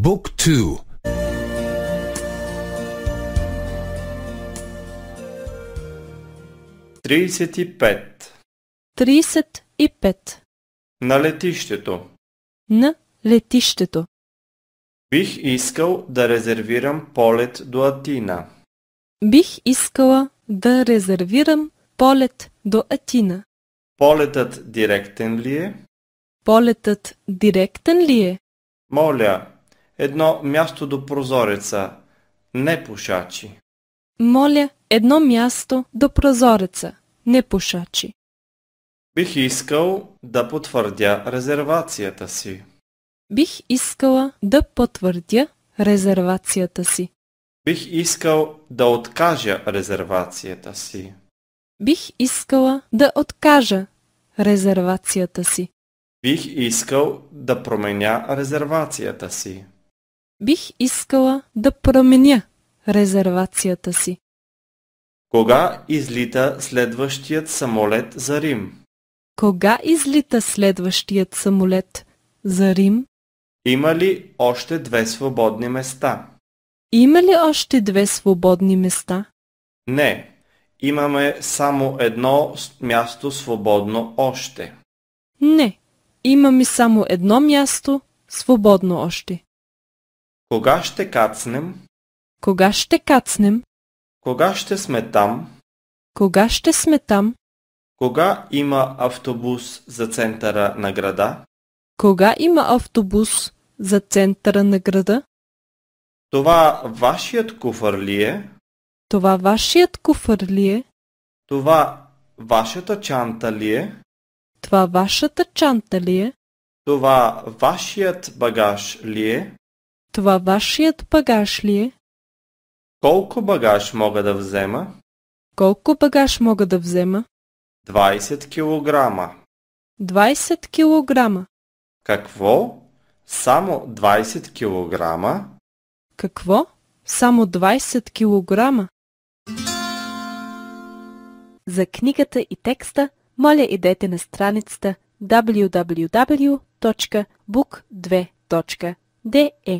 2. 35. На На летището. летището. Бих искал да резервирам полет до Атина. Бих искала да резервирам полет до Атина. Полетът директен ли е? Полетът директен ли е? Моля, едно място до прозореца. Не пушачи. Моля, едно място до прозореца. Не пушачи. Бих искал да потвърдя резервацията си. Бих искала да потвърдя резервацията си. Бих искал да откажа резервацията си. Бих искала да откажа резервацията си. Бих искал да променя резервацията си бих искала да променя резервацията си. Кога излита следващият самолет за Рим? Кога излита следващият самолет за Рим? Има ли още две свободни места? Има ли още две свободни места? Не, имаме само едно място свободно още. Не, имаме само едно място свободно още. Кога ще кацнем? Кога ще кацнем? Кога ще сме там? Кога ще сме там? Кога има автобус за центъра на града? Кога има автобус за центъра на града? Това вашият куфар ли е? Това вашият куфар ли е? Това вашата чанта ли е? Това вашата чанта ли е? Това вашият багаж ли е? Това вашият багаж ли е? Колко багаж мога да взема? Колко багаж мога да взема? 20 килограма. 20 килограма. Какво? Само 20 килограма? Какво? Само 20 килограма? За книгата и текста моля идете на страницата www.book2.de